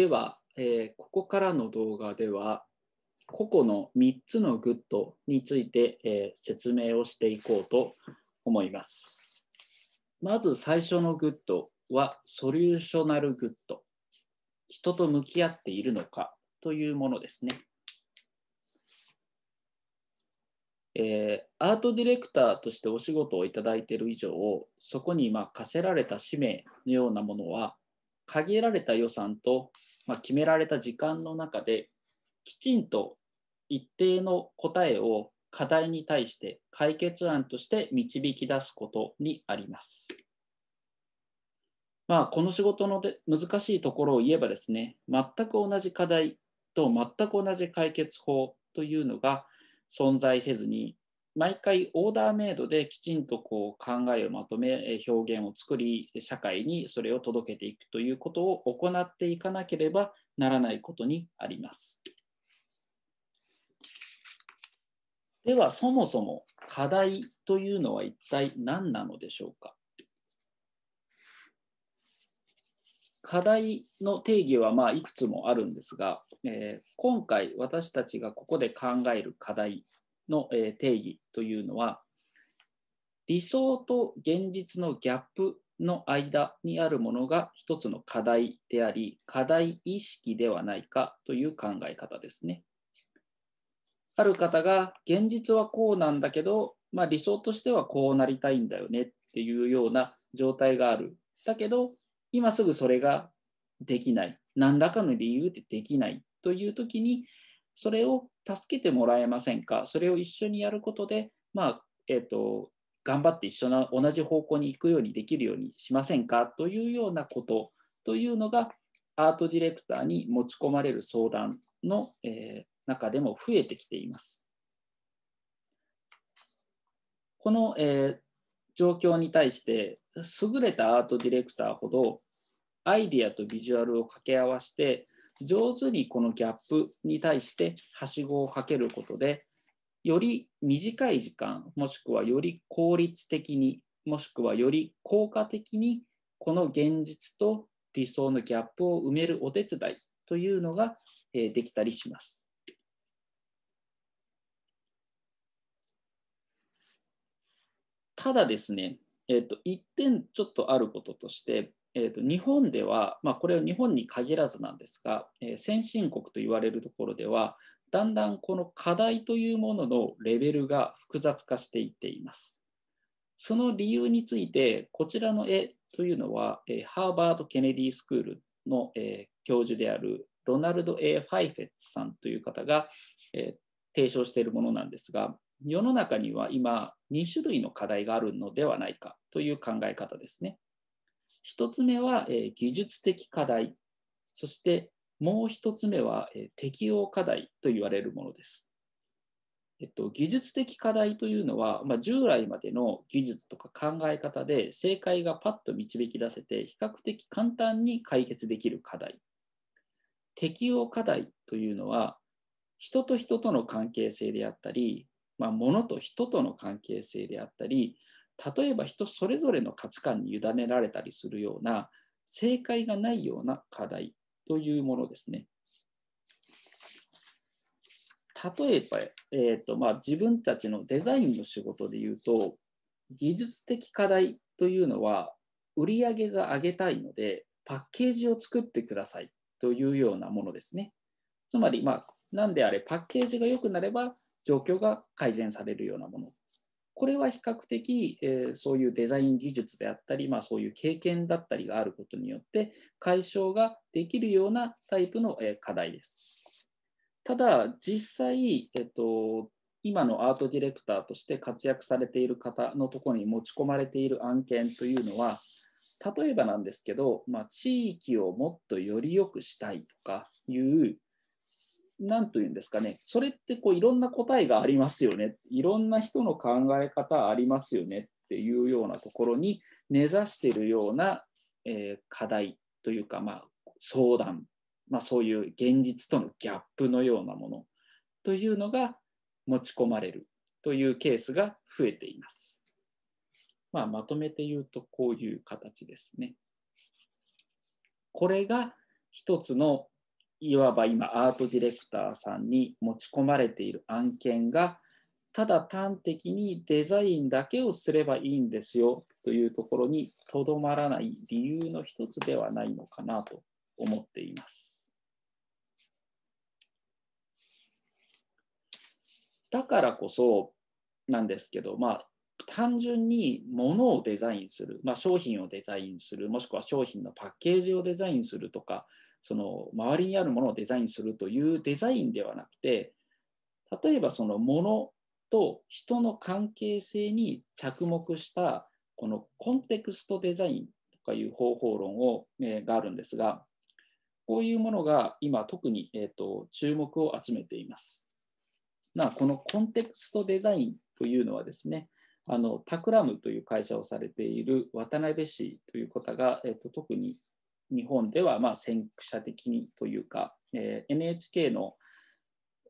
では、えー、ここからの動画では個々の3つのグッドについて、えー、説明をしていこうと思います。まず最初のグッドはソリューショナルグッド。人と向き合っているのかというものですね。えー、アートディレクターとしてお仕事をいただいている以上そこにま課せられた使命のようなものは限られた予算と、まあ、決められた時間の中できちんと一定の答えを課題に対して解決案として導き出すことにあります。まあ、この仕事ので難しいところを言えばですね、全く同じ課題と全く同じ解決法というのが存在せずに、毎回オーダーメイドできちんとこう考えをまとめ表現を作り社会にそれを届けていくということを行っていかなければならないことにあります。ではそもそも課題というのは一体何なのでしょうか課題の定義はまあいくつもあるんですが、えー、今回私たちがここで考える課題の定義というのは理想と現実のギャップの間にあるものが一つの課題であり課題意識ではないかという考え方ですね。ある方が現実はこうなんだけど、まあ、理想としてはこうなりたいんだよねっていうような状態があるだけど今すぐそれができない何らかの理由でできないという時にそれを助けてもらえませんかそれを一緒にやることで、まあえーと、頑張って一緒な同じ方向に行くようにできるようにしませんかというようなことというのがアートディレクターに持ち込まれる相談の、えー、中でも増えてきています。この、えー、状況に対して優れたアートディレクターほどアイディアとビジュアルを掛け合わせて上手にこのギャップに対してはしごをかけることでより短い時間もしくはより効率的にもしくはより効果的にこの現実と理想のギャップを埋めるお手伝いというのができたりします。ただですね、えっと、1点ちょっとあることとしてえーと、日本では、まあ、これは日本に限らずなんですが、えー、先進国と言われるところでは、だんだんこの課題というもののレベルが複雑化していっています。その理由について、こちらの絵というのは、えー、ハーバード・ケネディスクールの、えー、教授であるロナルド・ A・ ファイフェッツさんという方が、え提唱しているものなんですが、世の中には今、2種類の課題があるのではないかという考え方ですね。1つ目は、え技術的課題、そしてもう1つ目は、え適用課題と言われるものです。えっと、技術的課題というのは、まあ、従来までの技術とか考え方で正解がパッと導き出せて比較的簡単に解決できる課題。適用課題というのは人と人との関係性であったり、まあ、物と人との関係性であったり例えば人それぞれの価値観に委ねられたりするような正解がないような課題というものですね。例えば、えーとまあ、自分たちのデザインの仕事でいうと技術的課題というのは売上が上げたいのでパッケージを作ってくださいというようなものですね。つまり、まあ、何であれパッケージが良くなれば状況が改善されるようなものこれは比較的、えー、そういうデザイン技術であったり、まあ、そういう経験だったりがあることによって解消ができるようなタイプの、えー、課題です。ただ実際、えっと、今のアートディレクターとして活躍されている方のところに持ち込まれている案件というのは例えばなんですけど、まあ、地域をもっとより良くしたいとかいう何と言うんですかね、それってこういろんな答えがありますよね、いろんな人の考え方ありますよねっていうようなところに根ざしてるような、えー、課題というか、まあ、相談、まあ、そういう現実とのギャップのようなものというのが持ち込まれるというケースが増えています。まあ、まとめて言うとこういう形ですね。これが一つのいわば今アートディレクターさんに持ち込まれている案件がただ端的にデザインだけをすればいいんですよというところにとどまらない理由の一つではないのかなと思っています。だからこそなんですけど、まあ、単純にものをデザインする、まあ、商品をデザインするもしくは商品のパッケージをデザインするとかその周りにあるものをデザインするというデザインではなくて例えばそのものと人の関係性に着目したこのコンテクストデザインとかいう方法論を、えー、があるんですがこういうものが今特に、えーと、注目を集めています。なこのコンテクストデザインというのはですねあのタクラムという会社をされている渡辺氏という方が、えーと特に日本ではまあ先駆者的にというか、えー、NHK の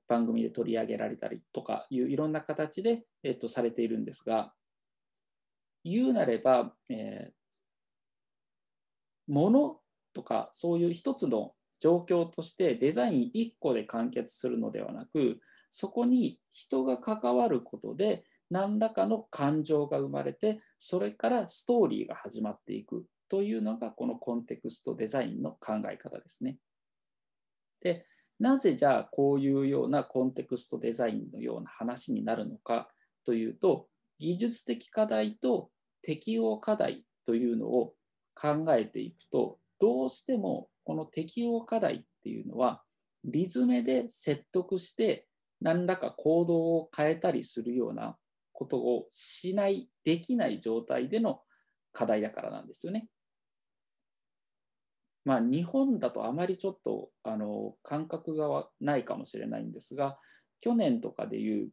番組で取り上げられたりとかいういろんな形で、えーと、されているんですが言うなれば、えー、ものとかそういう一つの状況としてデザイン1個で完結するのではなくそこに人が関わることで何らかの感情が生まれてそれからストーリーが始まっていくというのがこのコンテクストデザインの考え方ですね。でなぜじゃあこういうようなコンテクストデザインのような話になるのかというと技術的課題と適応課題というのを考えていくとどうしてもこの適応課題っていうのは理詰めで説得して何らか行動を変えたりするようなことをしないできない状態での課題だからなんですよね。まあ、日本だとあまりちょっとあの感覚がないかもしれないんですが去年とかでいう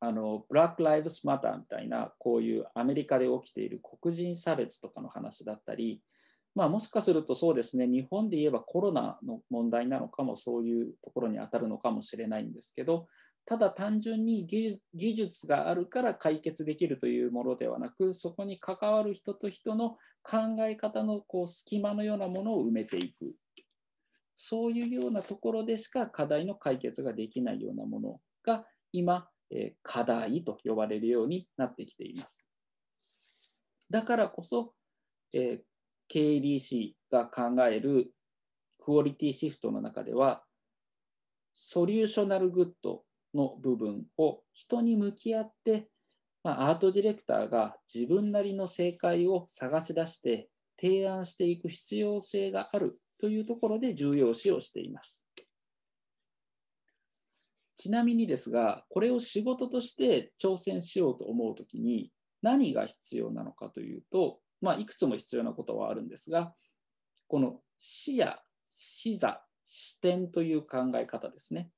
あのブラック・ライブスマターみたいなこういうアメリカで起きている黒人差別とかの話だったり、まあ、もしかするとそうですね日本で言えばコロナの問題なのかもそういうところに当たるのかもしれないんですけどただ単純に技術があるから解決できるというものではなくそこに関わる人と人の考え方のこう隙間のようなものを埋めていくそういうようなところでしか課題の解決ができないようなものが今、え課題と呼ばれるようになってきています。だからこそ、え KDC が考えるクオリティシフトの中ではソリューショナルグッドの部分を人に向き合って、まあ、アートディレクターが自分なりの正解を探し出して提案していく必要性があるというところで重要視をしています。ちなみにですが、これを仕事として挑戦しようと思うときに何が必要なのかというと、まあ、いくつも必要なことはあるんですが、この視野、視座、視点という考え方ですね。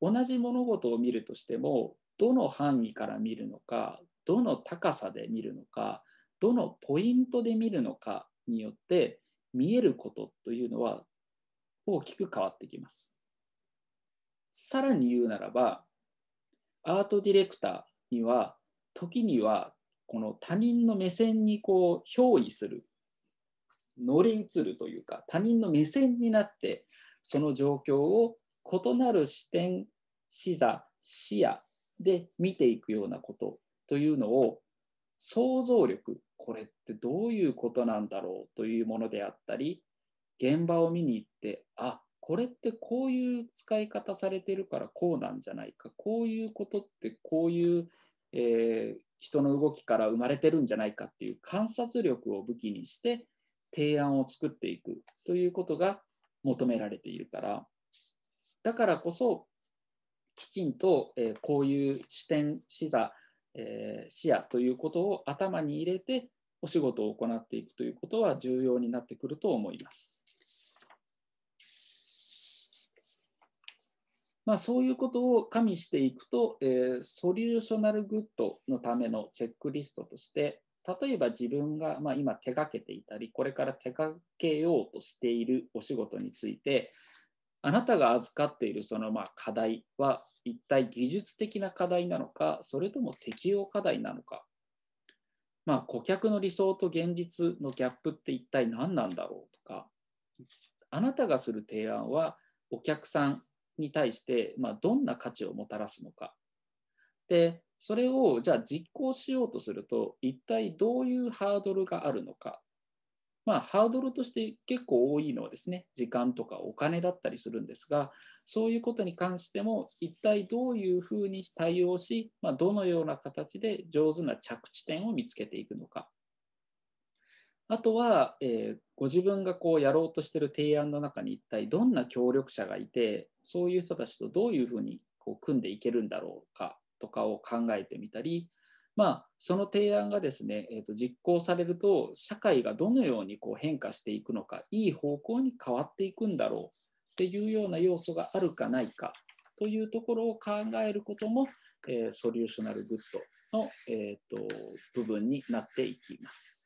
同じ物事を見るとしてもどの範囲から見るのかどの高さで見るのかどのポイントで見るのかによって見えることというのは大きく変わってきます。さらに言うならばアートディレクターには時にはこの他人の目線にこう憑依する乗り移るというか他人の目線になってその状況を異なる視点、視座、視野で見ていくようなことというのを想像力、これってどういうことなんだろうというものであったり、現場を見に行って、あこれってこういう使い方されてるからこうなんじゃないか、こういうことってこういう、えー、人の動きから生まれてるんじゃないかっていう観察力を武器にして提案を作っていくということが求められているからだからこそきちんと、えー、こういう視点視座、えー、視野ということを頭に入れてお仕事を行っていくということは重要になってくると思います。まあ、そういうことを加味していくと、えー、ソリューショナルグッドのためのチェックリストとして、例えば自分が、まあ、今手がけていたり、これから手がけようとしているお仕事について、あなたが預かっているそのまあ課題は一体技術的な課題なのか、それとも適用課題なのか。まあ、顧客の理想と現実のギャップって一体何なんだろうとか、あなたがする提案はお客さんに対してまあどんな価値をもたらすのか。で、それをじゃあ実行しようとすると、一体どういうハードルがあるのかまあ、ハードルとして結構多いのはですね時間とかお金だったりするんですがそういうことに関しても一体どういうふうに対応し、まあ、どのような形で上手な着地点を見つけていくのかあとは、えー、ご自分がこうやろうとしてる提案の中に一体どんな協力者がいてそういう人たちとどういうふうにこう組んでいけるんだろうかとかを考えてみたりまあ、その提案がですね、えー、と実行されると社会がどのようにこう変化していくのかいい方向に変わっていくんだろうっていうような要素があるかないかというところを考えることも、えー、ソリューショナルグッドの、えーと、と部分になっていきます。